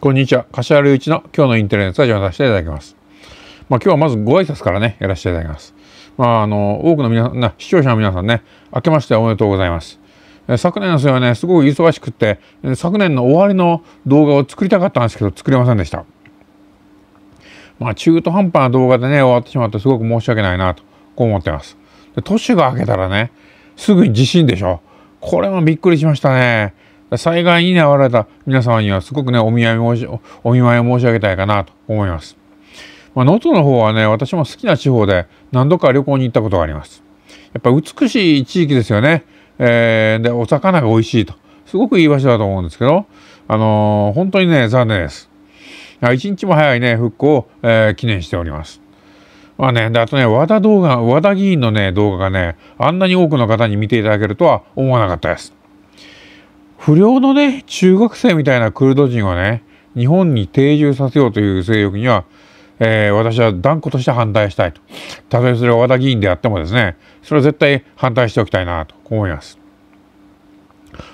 こんにちは。柏隆一の今日のインテリアッスを読ませていただきます。まあ今日はまずご挨拶からね、やらせていただきます。まああの、多くの皆ん、視聴者の皆さんね、明けましておめでとうございます。昨年の末はね、すごく忙しくって、昨年の終わりの動画を作りたかったんですけど、作れませんでした。まあ中途半端な動画でね、終わってしまってすごく申し訳ないなと、こう思ってます。で、年が明けたらね、すぐに地震でしょ。これもびっくりしましたね。災害に遭われた皆様にはすごくねお見舞い申しお見舞いを申し上げたいかなと思います。まあ、の方はね私も好きな地方で何度か旅行に行ったことがあります。やっぱ美しい地域ですよね。えー、でお魚が美味しいとすごくいい場所だと思うんですけど、あのー、本当にね残念です。一日も早いね復興を、えー、記念しております。まあね、であとね和田動画和田議員のね動画がねあんなに多くの方に見ていただけるとは思わなかったです。不良のね、中学生みたいなクルド人をね、日本に定住させようという勢力には、えー、私は断固として反対したいと。たとえそれが和田議員であってもですね、それは絶対反対しておきたいなと思います。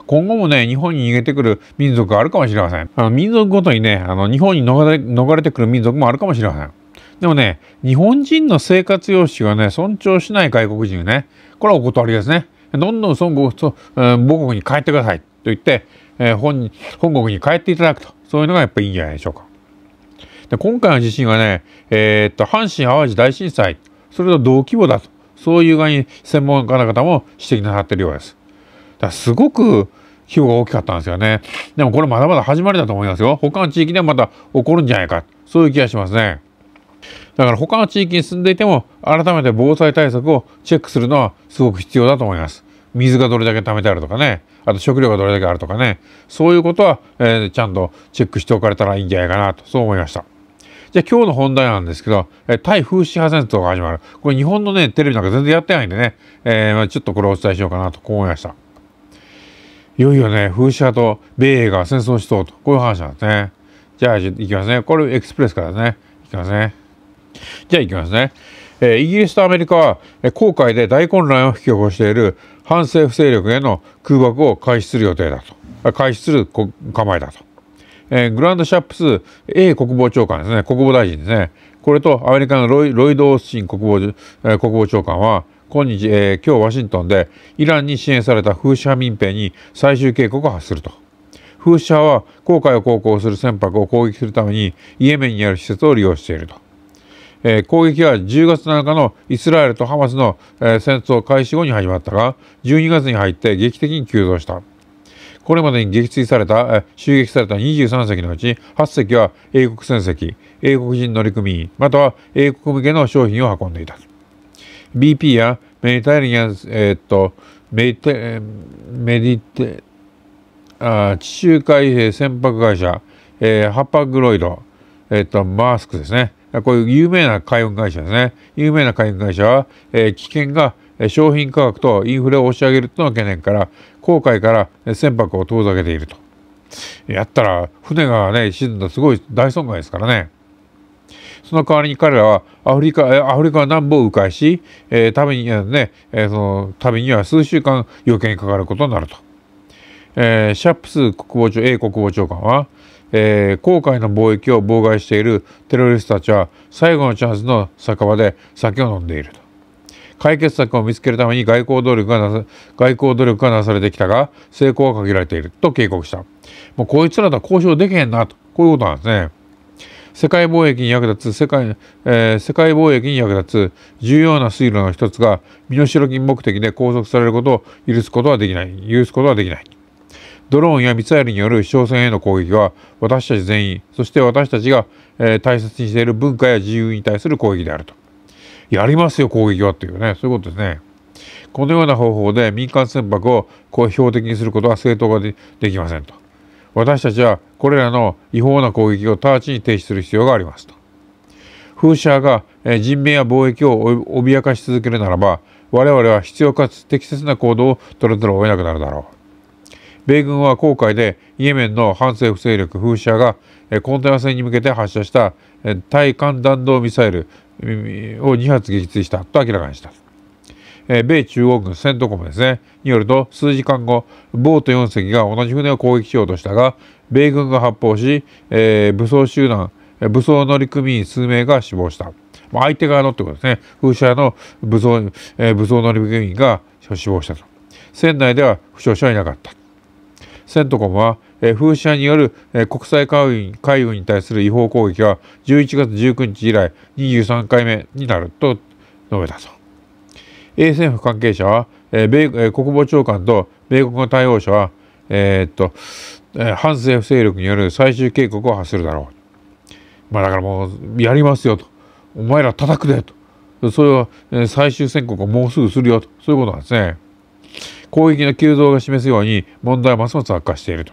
今後もね、日本に逃げてくる民族があるかもしれません。あの民族ごとにね、あの日本に逃れ逃れてくる民族もあるかもしれません。でもね、日本人の生活様式はね、尊重しない外国人ね、これはお断りですね。どんどん孫悟母国に帰ってください。と言って、えー、本本国に帰っていただくとそういうのがやっぱりいいんじゃないでしょうか。で今回の地震はね、えー、っと阪神・淡路大震災それと同規模だとそういう具合に専門家の方も指摘なさってるようです。だすごく費用が大きかったんですよね。でもこれまだまだ始まりだと思いますよ。他の地域ではまた起こるんじゃないか。そういう気がしますね。だから他の地域に住んでいても改めて防災対策をチェックするのはすごく必要だと思います。水がどれだけ貯めてあるとかねあと食料がどれだけあるとかねそういうことは、えー、ちゃんとチェックしておかれたらいいんじゃないかなとそう思いました。じゃあ今日の本題なんですけど、え対風刺派戦争が始まる。これ日本のね、テレビなんか全然やってないんでね、えー、まちょっとこれをお伝えしようかなとこう思いました。いよいよね、風刺派と米英が戦争しそうと、こういう話なんですね。じゃあ、行きますね。これエクスプレスからですね。行きますね。じゃあ、行きますね。えイギリスとアメリカは、え航海で大混乱を引き起こしている反政府勢力への空爆を開始する予定だと開始する構えだと、えー、グランドシャップス A 国防長官ですね国防大臣ですねこれとアメリカのロイド・オースチン国防,、えー、国防長官は今日、えー、今日ワシントンでイランに支援されたフーシ派民兵に最終警告を発するとフーシ派は航海を航行する船舶を攻撃するためにイエメンにある施設を利用しているとえー、攻撃は10月7日のイスラエルとハマスの、えー、戦争開始後に始まったが12月に入って劇的に急増したこれまでに撃墜された、襲撃された23隻のうち8隻は英国船籍、英国人乗組員、または英国向けの商品を運んでいた。BP やメディタリアン、えー、っと、メテ、メディテ、あ地中海兵船舶会社、えー、ハパグロイド、えー、っと、マースクですね。こういう有名な海運会社ですね。有名な海運会社は、えー、危険が商品価格とインフレを押し上げるとの懸念から、航海から船舶を遠ざけていると。やったら、船がね、沈んだすごい大損害ですからね。その代わりに彼らはアフリカ、アフリカ南部を迂回し、えー、旅に、ね、えー、その旅には数週間余計にかかることになると。えー、シャップス国防長、A 国防長官は、えー、航海の貿易を妨害しているテロリストたちは最後のチャンスの酒場で酒を飲んでいると解決策を見つけるために外交努力がなさ外交努力がなされてきたが成功は限られていると警告したもうこいつらとは交渉できへんなとこういうことなんですね世界貿易に役立つ世界,、えー、世界貿易に役立つ重要な水路の一つが身代金目的で拘束されることを許すことはできない許すことはできないドローンやミサイルによる市翔船への攻撃は私たち全員そして私たちが、えー、大切にしている文化や自由に対する攻撃であるとやりますよ攻撃はというねそういうことですねこのような方法で民間船舶をこう標的にすることは正当化でできませんと私たちはこれらの違法な攻撃を直ちに停止する必要がありますと風車が人命や貿易を脅かし続けるならば我々は必要かつ適切な行動を取らざるを得なくなるだろう米軍は航海でイエメンの反政府勢力風車がコンテナ船に向けて発射した対艦弾道ミサイルを2発撃墜したと明らかにした。米中央軍セントコムですねによると数時間後ボート4隻が同じ船を攻撃しようとしたが米軍が発砲し、武装集団武装乗組員数名が死亡した、相手側のってことですね風車の武装,、武装乗組員が死亡したと船内では負傷者はいなかったセントコムは、えー、風車による、えー、国際海運海運に対する違法攻撃は11月19日以来23回目になると述べたと。英政府関係者は、えー米えー、国防長官と米国の対応者は、えー、っとえー、反政府勢力による最終警告を発するだろう。まあだからもうやりますよと。お前ら叩くでと。それは、えー、最終宣告をもうすぐするよと。そういうことなんですね。攻撃の急増が示すように問題はますます悪化していると。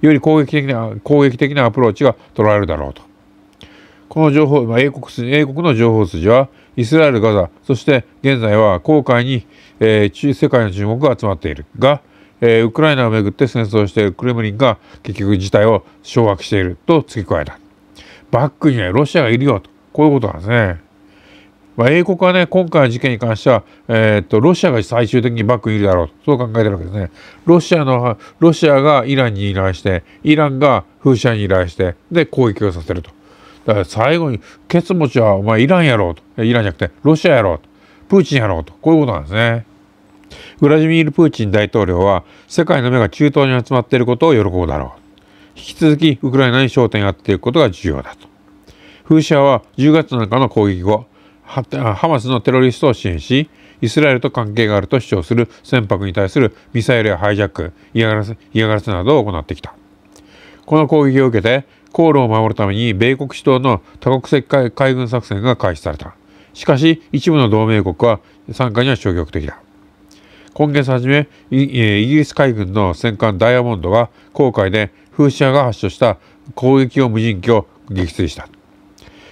より攻撃的な攻撃的なアプローチが取られるだろうと。この情報、ま英国英国の情報筋はイスラエル・ガザそして現在は航海に、えー、世界の注目が集まっているが、えー、ウクライナをめぐって戦争しているクレムリンが結局事態を掌握していると付け加えたバックにはロシアがいるよとこういうことなんですね。まあ、英国はね今回の事件に関しては、えー、とロシアが最終的にバックにいるだろうそう考えてるわけですねロシアのロシアがイランに依頼してイランが風車に依頼してで攻撃をさせるとだから最後にケツ持ちはお前イランやろうとイランじゃなくてロシアやろうとプーチンやろうとこういうことなんですねウラジミール・プーチン大統領は世界の目が中東に集まっていることを喜ぶだろう引き続きウクライナに焦点を当てていくことが重要だと。風車は10月7日の攻撃後、ハマスのテロリストを支援しイスラエルと関係があると主張する船舶に対するミサイルやハイジャック嫌がらせ嫌がらせなどを行ってきたこの攻撃を受けて航路を守るために米国主導の多国籍海軍作戦が開始されたしかし一部の同盟国は参加には消極的だ今月初めイギリス海軍の戦艦ダイヤモンドが航海で風車が発射した攻撃用無人機を撃墜した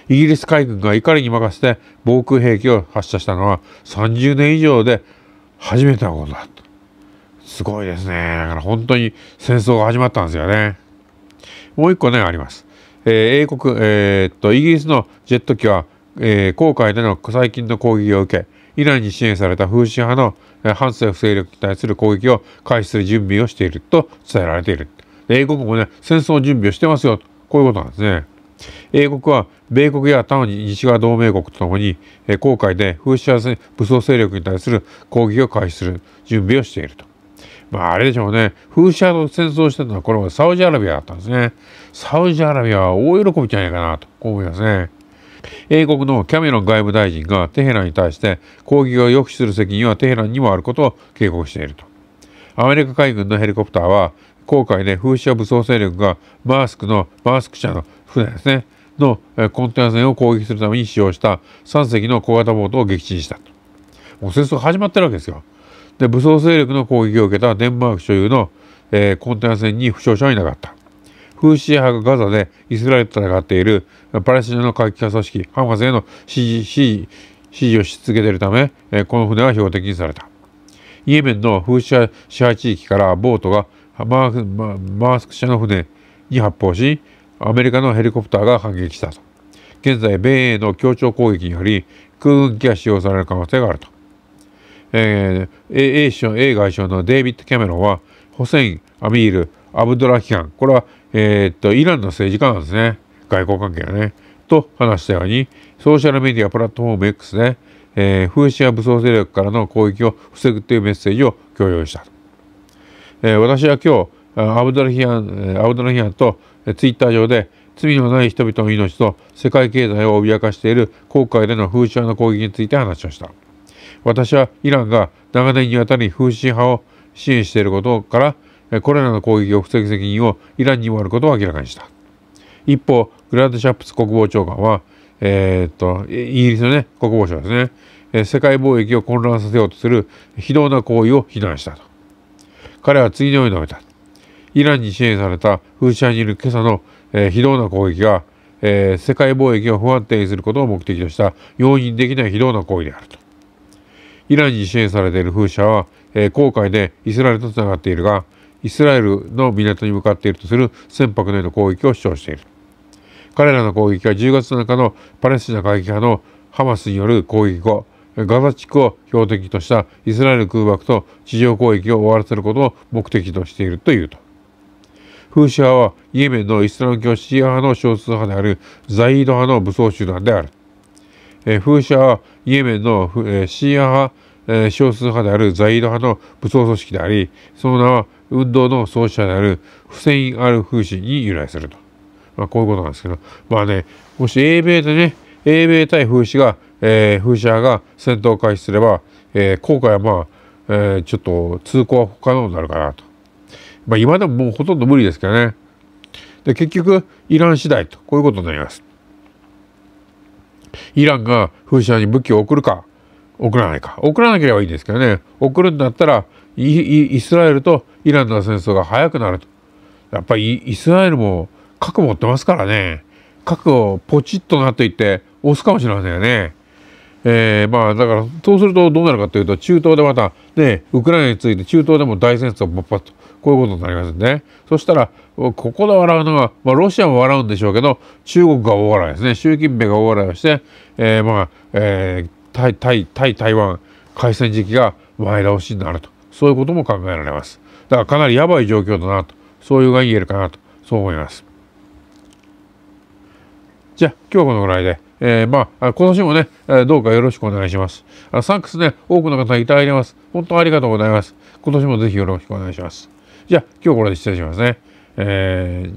イギリス海軍が怒りに任せて防空兵器を発射したのは30年以上で初めてのことだと。すごいですね。だから本当に戦争が始まったんですよね。もう一個ね、あります。えー、英国、えー、っと、イギリスのジェット機は、えー、航海での最近の攻撃を受け、イランに支援された風刺派の、えー、反政府勢力に対する攻撃を開始する準備をしていると伝えられている。英国もね、戦争準備をしてますよ。こういうことなんですね。英国は米国や他の西側同盟国とともに、え航海で風刺派武装勢力に対する攻撃を開始する準備をしていると。まああれでしょうね。風刺派と戦争してるのはこれはサウジアラビアだったんですね。サウジアラビアは大喜びじゃないかなと思いますね。英国のキャメロン外務大臣がテヘランに対して攻撃を抑止する責任はテヘランにもあることを警告していると。アメリカ海軍のヘリコプターは航海で風車武装勢力がマースクのマースク社の船ですねのコンテナ船を攻撃するために使用した3隻の小型ボートを撃沈したもう戦争始まってるわけですよ。で武装勢力の攻撃を受けたデンマーク所有の、えー、コンテナ船に負傷者はいなかった。風刺派がガザでイスラエルと戦っているパレスチナの過激派組織ハマスへの支持をし続けているため、えー、この船は標的にされた。イエメンの風車支配地域からボートがマースク社の船に発砲し、アメリカのヘリコプターが反撃したと。現在、米英の協調攻撃により、空軍機が使用される可能性があると。えー、A, 首 A 外相のデイビッド・キャメロンは、ホセイン・アミール・アブドラヒカン、これは、えー、っと、イランの政治家なんですね。外交関係がね。と話したように、ソーシャルメディアプラットフォーム X で、えー、風刺や武装勢力からの攻撃を防ぐというメッセージを強要した、えー、私は今日アブドラヒアンアブドラヒアンとツイッター上で罪のない人々の命と世界経済を脅かしている航海での風刺派の攻撃について話しました私はイランが長年にわたり風刺派を支援していることからこれらの攻撃を防ぐ責任をイランにもあることを明らかにした一方グランドシャップス国防長官はえー、っと、イギリスのね、国防省ですね、え世界貿易を混乱させようとする非道な行為を非難したと。彼は次のように述べた。イランに支援された風車にいる今朝の、え非道な攻撃が、え世界貿易を不安定にすることを目的とした容認できない非道な行為であると。イランに支援されている風車は、えー、航海でイスラエルとつながっているがイスラエルの港に向かっているとする船舶への攻撃を主張している彼らの攻撃は10月7日のパレスチナ過激派のハマスによる攻撃後ガザ地区を標的としたイスラエル空爆と地上攻撃を終わらせることを目的としているというと。フーシ派はイエメンのイスラム教シーア派の少数派であるザイード派の武装集団である。風フーシ派はイエメンの、シーア派、少数派であるザイード派の武装組織であり、その名は運動の創始者であるフセイン・アル・フーシに由来すると。まあ、こういうことなんですけど、まあね、もし英米でね、英米対風刺が、えー、風刺派が戦闘を開始すれば、えー、今回はまあ、えー、ちょっと通行は不可能になるかなと。まあ、今でももうほとんど無理ですけどね。で、結局、イラン次第と、こういうことになります。イランが風刺派に武器を送るか、送らないか。送らなければいいんですけどね。送るんだったら、イスラエルとイランの戦争が早くなると。やっぱりイスラエルも核持ってますからね核をポチッとなっていって押すかもしれませんよね。えー、まあだからそうするとどうなるかというと中東でまたねウクライナについて中東でも大戦争勃発とこういうことになりますね。そしたらここで笑うのは、まあ、ロシアも笑うんでしょうけど中国が大笑いですね習近平が大笑いをして、えー、まあ、えー、対対対台湾開戦時期が前倒しになるとそういうことも考えられます。だからかなりやばい状況だなとそういうが言えるかなとそう思います。じゃあ今日はこのぐらいで。えー、まあ、今年もね、どうかよろしくお願いします。あサンクスね、多くの方いただいてます。本当ありがとうございます。今年もぜひよろしくお願いします。じゃあ今日これで失礼しますね。えー